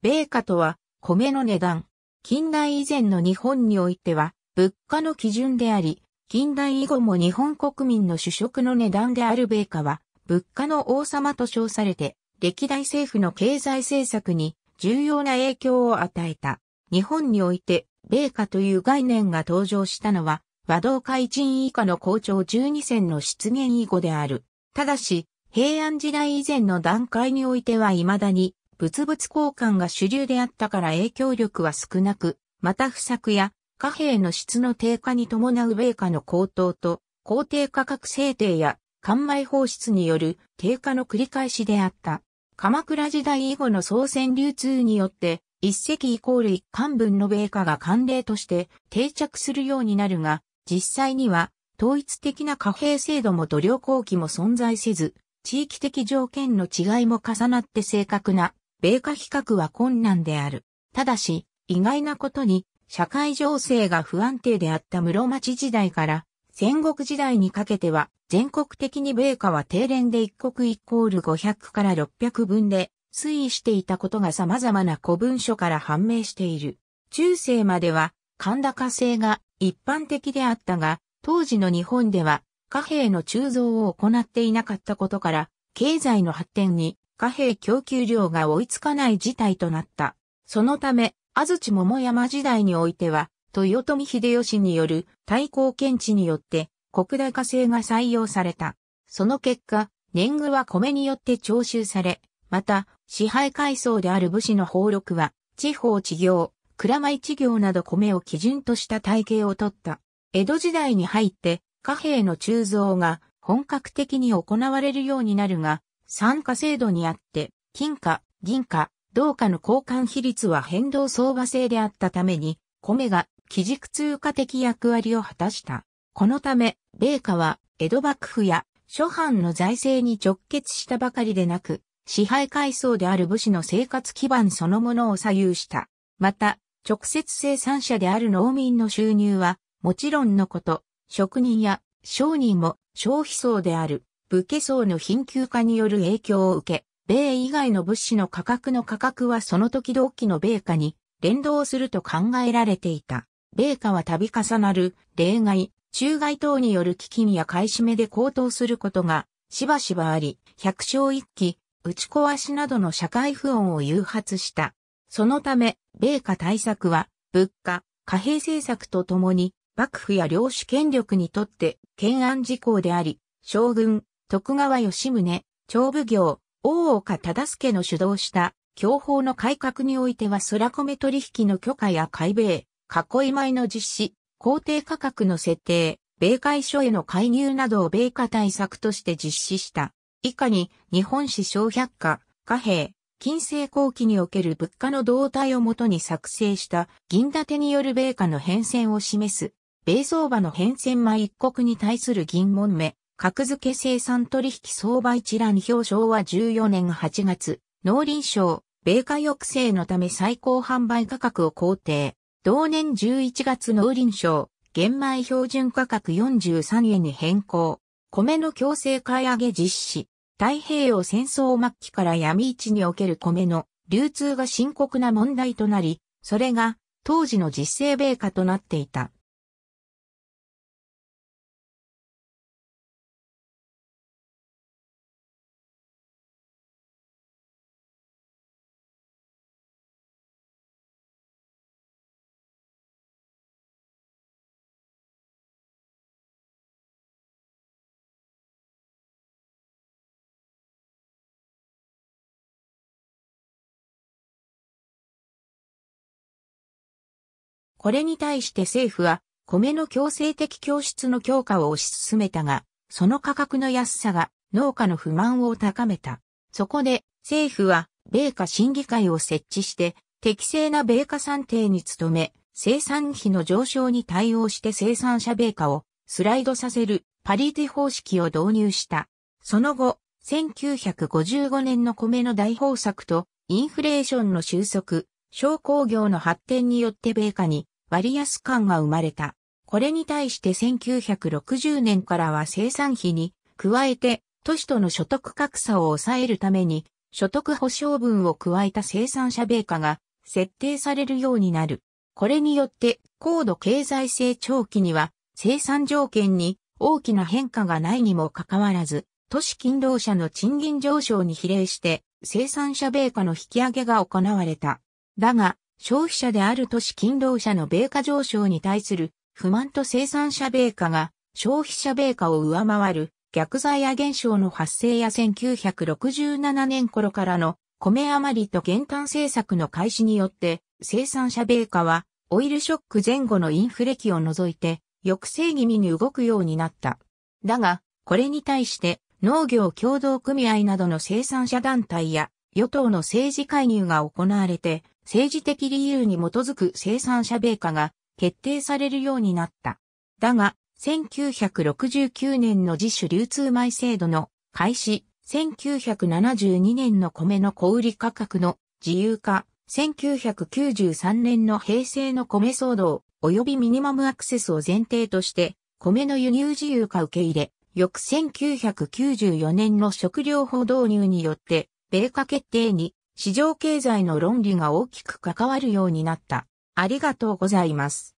米価とは、米の値段。近代以前の日本においては、物価の基準であり、近代以後も日本国民の主食の値段である米価は、物価の王様と称されて、歴代政府の経済政策に重要な影響を与えた。日本において、米価という概念が登場したのは、和道会人以下の校長12選の出現以後である。ただし、平安時代以前の段階においては未だに物々交換が主流であったから影響力は少なく、また不作や貨幣の質の低下に伴う米価の高騰と、公定価格制定や、関米放出による低下の繰り返しであった。鎌倉時代以後の総選流通によって、一石イコール一貫分の米価が慣例として定着するようになるが、実際には統一的な貨幣制度も土量後期も存在せず、地域的条件の違いも重なって正確な米価比較は困難である。ただし、意外なことに、社会情勢が不安定であった室町時代から、戦国時代にかけては、全国的に米価は定廉で一国イコール500から600分で推移していたことが様々な古文書から判明している。中世までは、神高制が一般的であったが、当時の日本では貨幣の鋳造を行っていなかったことから、経済の発展に貨幣供給量が追いつかない事態となった。そのため、安土桃山時代においては、豊臣秀吉による対抗検知によって国大化制が採用された。その結果、年貢は米によって徴収され、また、支配階層である武士の俸禄は、地方地業、蔵米地業など米を基準とした体系をとった。江戸時代に入って、貨幣の鋳造が本格的に行われるようになるが、参加制度にあって、金貨、銀貨、銅貨の交換比率は変動相場制であったために、米が基軸通貨的役割を果たした。このため、米価は江戸幕府や諸藩の財政に直結したばかりでなく、支配階層である武士の生活基盤そのものを左右した。また、直接生産者である農民の収入は、もちろんのこと、職人や商人も消費層である武家層の貧窮化による影響を受け、米以外の物資の価格の価格はその時期の米価に連動すると考えられていた。米価は度重なる例外、中外等による基金や買い占めで高騰することがしばしばあり、百姓一揆、打ち壊しなどの社会不穏を誘発した。そのため、米価対策は物価、貨幣政策とともに幕府や領主権力にとって懸案事項であり、将軍、徳川吉宗、長奉行、大岡忠助の主導した、教法の改革においては空米取引の許可や海米、囲い米の実施、工程価格の設定、米会所への介入などを米価対策として実施した。以下に、日本史小百科、貨幣、金星後期における物価の動態をもとに作成した銀立てによる米価の変遷を示す、米相場の変遷前一国に対する銀文目、格付け生産取引相場一覧表彰は14年8月、農林省、米価抑制のため最高販売価格を肯定。同年11月農林省、玄米標準価格43円に変更。米の強制買い上げ実施。太平洋戦争末期から闇市における米の流通が深刻な問題となり、それが当時の実勢米価となっていた。これに対して政府は、米の強制的供出の強化を推し進めたが、その価格の安さが農家の不満を高めた。そこで政府は米価審議会を設置して適正な米価算定に努め、生産費の上昇に対応して生産者米価をスライドさせるパリティ方式を導入した。その後、1955年の米の大豊作とインフレーションの収束、商工業の発展によって米価に割安感が生まれた。これに対して1960年からは生産費に加えて都市との所得格差を抑えるために所得保障分を加えた生産者米価が設定されるようになる。これによって高度経済成長期には生産条件に大きな変化がないにもかかわらず、都市勤労者の賃金上昇に比例して生産者米価の引き上げが行われた。だが、消費者である都市勤労者の米価上昇に対する不満と生産者米価が消費者米価を上回る逆ザや現象の発生や1967年頃からの米余りと減反政策の開始によって生産者米価はオイルショック前後のインフレ期を除いて抑制気味に動くようになった。だが、これに対して農業協同組合などの生産者団体や与党の政治介入が行われて政治的理由に基づく生産者米価が決定されるようになった。だが、1969年の自主流通米制度の開始、1972年の米の小売価格の自由化、1993年の平成の米騒動、及びミニマムアクセスを前提として、米の輸入自由化受け入れ、翌1994年の食料法導入によって、米価決定に市場経済の論理が大きく関わるようになった。ありがとうございます。